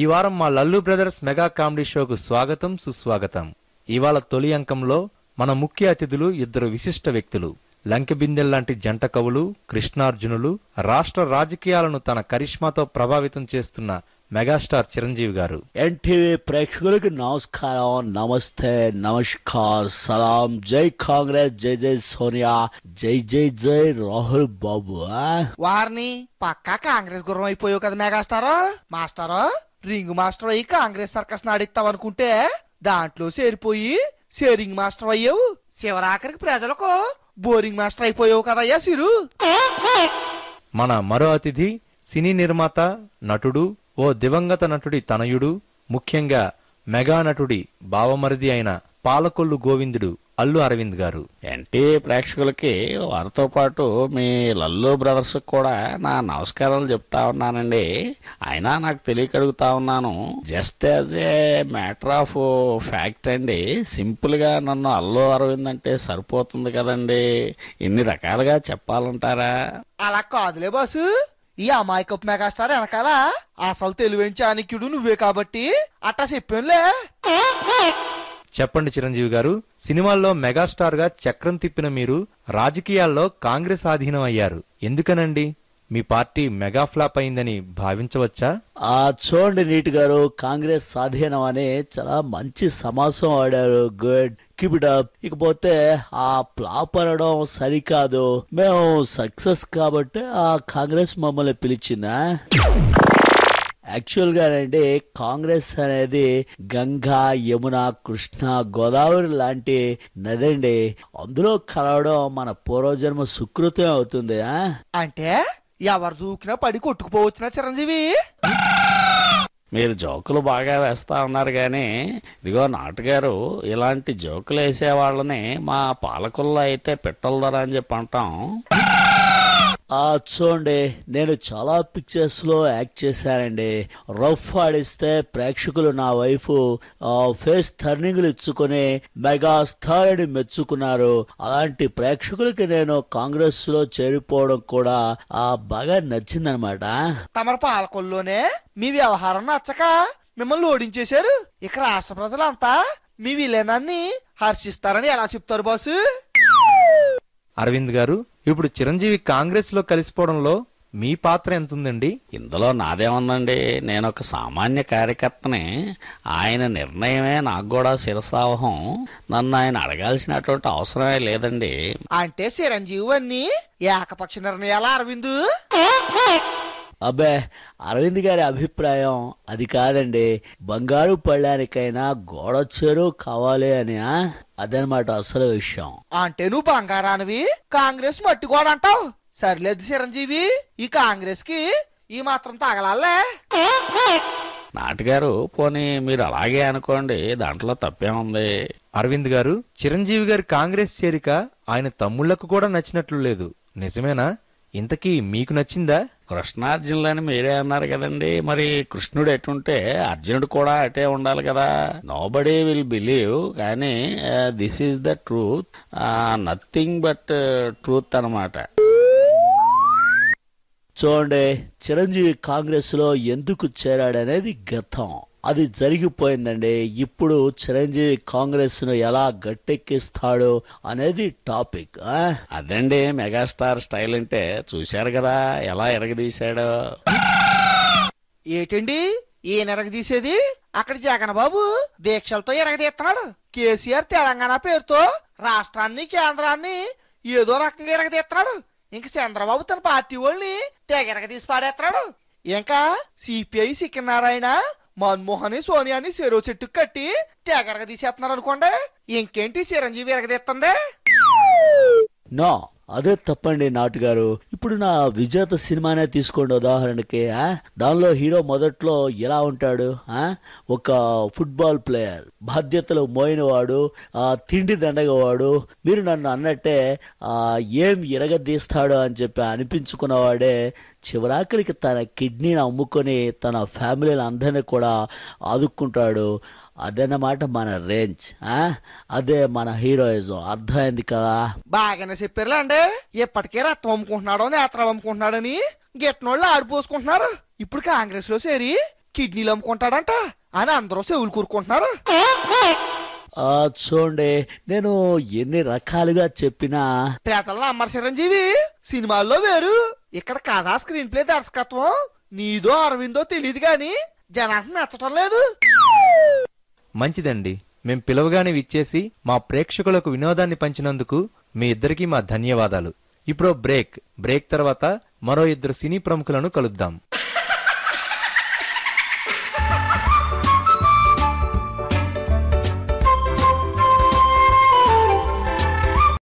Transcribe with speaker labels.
Speaker 1: ఈ వారం మా లల్లు బ్రదర్స్ మెగా కామెడీ షోకు స్వాగతం సుస్వాగతం ఇవాళ తొలి అంకంలో మన ముఖ్య అతిథులు ఇద్దరు విశిష్ట వ్యక్తులు లంకబిందెల్ లాంటి జంట కవులు కృష్ణార్జునులు రాష్ట్ర రాజకీయాలను తన కరిష్మాతో ప్రభావితం చేస్తున్న మెగాస్టార్ చిరంజీవి గారు ఎన్టీవీ ప్రేక్షకులకు నమస్కారం నమస్తే
Speaker 2: నమస్కార్ సలాం జై కాంగ్రెస్ జై జై సోనియా జై జై జై రాహుల్ బాబు
Speaker 3: వారిని పక్కా కాంగ్రెస్ గుర్రం అయిపోయావు కదా మెగాస్టారా మాస్టారా రింగ్ మాస్టర్ అయ్యి కాంగ్రెస్ సర్కస్ నాడిస్తావనుకుంటే దాంట్లో చేరిపోయి షేరింగ్ మాస్టర్ అయ్యావు శివరాఖరికి ప్రజలకు బోరింగ్ మాస్టర్ అయిపోయావు కదయ్యా సిరు
Speaker 1: మన మరో అతిథి సినీ నిర్మాత నటుడు ఓ దివంగత నటుడి తనయుడు ముఖ్యంగా మెగా నటుడి బావమరిది అయిన పాలకొల్లు గోవిందుడు అల్లు అరవింద్ గారు ఎన్టీ ప్రేక్షకులకి వారితో పాటు మీ
Speaker 4: లల్లు బ్రదర్స్ కూడా నా నమస్కారాలు చెప్తా ఉన్నానండి అయినా నాకు తెలియక అడుగుతా ఉన్నాను just as a matter of fact అండి సింపుల్ గా నన్ను అల్లు అరవింద్ అంటే సరిపోతుంది కదండి ఇన్ని రకాలుగా చెప్పాలంటారా
Speaker 3: అలా కాదులే బాసు ఈ అమాయక మెగాస్టార్ వెనకాల అసలు తెలివించే అనిక్యుడు నువ్వే కాబట్టి అట్టా చెప్పానులే
Speaker 1: చెప్పండి చిరంజీవి గారు సినిమాల్లో మెగాస్టార్ గా చక్రం తిప్పిన మీరు రాజకీయాల్లో కాంగ్రెస్ ఆధీనం అయ్యారు ఎందుకనండి మీ పార్టీ మెగా ఫ్లాప్ అయిందని భావించవచ్చా ఆ చూడండి
Speaker 2: నీటి గారు కాంగ్రెస్ స్వాధీనం అనే చాలా మంచి సమాసం ఆడారు గుడ్ కీప్ అప్ ఇకపోతే ఆ ఫ్లాప్ అనడం సరికాదు మేము సక్సెస్ కాబట్టి ఆ కాంగ్రెస్ మమ్మల్ని పిలిచిందా యాక్చువల్గా అంటే కాంగ్రెస్ అనేది గంగా యమున కృష్ణ గోదావరి లాంటి నదండి అందులో కలవడం మన పూర్వజన్మ సుకృతం అవుతుంది
Speaker 3: అంటే ఎవరు దూకినా పడి కొట్టుకుపోవచ్చునా చిరంజీవి
Speaker 4: మీరు జోకులు బాగా వేస్తా ఉన్నారు కానీ ఇదిగో నాటగారు ఇలాంటి జోకులు
Speaker 2: వేసే వాళ్ళని మా పాలకుల్లో అయితే పిట్టలు ధర అని చెప్పి అంటాం చూడండి నేను చాలా పిక్చర్స్లో యాక్ట్ చేశానండి రఫ్ ఆడిస్తే ప్రేక్షకులు నా వైపు ఫేస్ టర్నింగ్లు ఇచ్చుకుని మెగా స్థాయిని మెచ్చుకున్నారు అలాంటి ప్రేక్షకులకి నేను కాంగ్రెస్ లో చేరిపోవడం కూడా ఆ బాగా నచ్చిందనమాట
Speaker 3: తమర పాలకొల్లోనే మీ వ్యవహారం నచ్చక మిమ్మల్ని ఓడించేశారు ఇక రాష్ట్ర ప్రజలంతా మీ విలీనాన్ని హర్షిస్తారని ఎలా చెప్తారు బాసు
Speaker 1: అరవింద్ గారు ఇప్పుడు చిరంజీవి కాంగ్రెస్ లో కలిసిపోవడంలో మీ పాత్ర ఎంత ఉందండి ఇందులో నాదేముందండి నేను ఒక
Speaker 4: సామాన్య కార్యకర్తని ఆయన నిర్ణయమే నాకు కూడా శిరసావహం నన్ను
Speaker 2: ఆయన అడగాల్సినటువంటి అవసరమే లేదండి
Speaker 3: అంటే చిరంజీవి అన్ని ఏకపక్ష నిర్ణయాల అరవిందు
Speaker 2: అబ్బే అరవింద్ గారి అభిప్రాయం అది కాదండి బంగారు పళ్ళానికైనా గోడొచ్చారు కావాలి అని అదనమాట అసలు విషయం
Speaker 3: అంటే నువ్వు బంగారానివి కాంగ్రెస్ మట్టి అంటావు సర్లేదు చిరంజీవి ఈ కాంగ్రెస్ కి ఈ మాత్రం తగలాలే
Speaker 1: నాటగారు పోనీ మీరు అలాగే అనుకోండి దాంట్లో తప్పేముంది అరవింద్ గారు చిరంజీవి గారి కాంగ్రెస్ చేరిక ఆయన తమ్ముళ్లకు కూడా నచ్చినట్లు లేదు నిజమేనా ఇంతకీ మీకు నచ్చిందా కృష్ణార్జునులని మీరే అన్నారు కదండి మరి కృష్ణుడు
Speaker 4: ఎటుంటే అర్జునుడు కూడా అటే ఉండాలి కదా నో బడీ విల్ బిలీవ్ కానీ
Speaker 2: this is the truth nothing but truth అనమాట చూడండి చిరంజీవి కాంగ్రెస్లో ఎందుకు చేరాడనేది గతం అది జరిగిపోయిందండి ఇప్పుడు చిరంజీవి కాంగ్రెస్ను ఎలా గట్టెక్కిస్తాడో అనేది టాపిక్ అదండి మెగాస్టార్ స్టైల్ అంటే చూశారు కదా ఎలా ఎరగదీశాడు
Speaker 3: ఏటండి ఈయన ఎరగదీసేది అక్కడ జగన్ బాబు దీక్షలతో ఎరగదీస్తున్నాడు కేసీఆర్ తెలంగాణ పేరుతో రాష్ట్రాన్ని కేంద్రాన్ని ఏదో రకంగా ఎరగదీస్తున్నాడు ఇంక చంద్రబాబు తన పార్టీ వాళ్ళని తెగ ఎరగదీసి పాడేస్తున్నాడు ఇంకా సిపిఐ సిక్కినారాయణ మన్మోహన్ సోనియాని చెరో చెట్టు కట్టి తెగరగ తీసేస్తున్నారు అనుకోండి ఇంకేంటి చిరంజీవి ఎరగదీస్తుంది
Speaker 2: నో అదే తప్పండి నాటుగారు ఇప్పుడు నా విజేత సినిమానే తీసుకోండి ఉదాహరణకి దానిలో హీరో మొదట్లో ఎలా ఉంటాడు ఒక ఫుట్బాల్ ప్లేయర్ బాధ్యతలు మోయినవాడు తిండి దండగవాడు మీరు నన్ను అన్నట్టే ఏం ఇరగదీస్తాడు అని చెప్పి అనిపించుకున్నవాడే చివరాఖరికి తన కిడ్నీని అమ్ముకొని తన ఫ్యామిలీని అందరినీ కూడా ఆదుక్కుంటాడు అదన్నమాట మన రేంజ్ అదే మన హీరోయిజం అర్థమైంది కదా
Speaker 3: బాగానే చెప్పారులే అండి ఎప్పటికే రత్నం అమ్ముకుంటున్నాడు నేత్రాలు అమ్ముకుంటున్నాడని గెట్టినోళ్ళు ఆడిపోసుకుంటున్నారు ఇప్పుడు కాంగ్రెస్ లో చేరి కిడ్నీలు అమ్ముకుంటాడంట అని అందరూ సెవులు కూరుకుంటున్నారు
Speaker 2: చూడండి నేను ఎన్ని రకాలుగా చెప్పినా
Speaker 3: ప్రేతలను అమ్మర్ చిరంజీవి సినిమాల్లో వేరు ఇక్కడ కథా స్క్రీన్ ప్లే దర్శకత్వం నీదో అరవిందో తెలియదు గాని జనానికి నచ్చటం లేదు
Speaker 1: మంచిదండి మేం పిలవగానే విచ్చేసి మా ప్రేక్షకులకు వినోదాన్ని పంచినందుకు మీ ఇద్దరికీ మా ధన్యవాదాలు ఇప్పుడు బ్రేక్ బ్రేక్ తర్వాత మరో ఇద్దరు సినీ ప్రముఖులను కలుద్దాం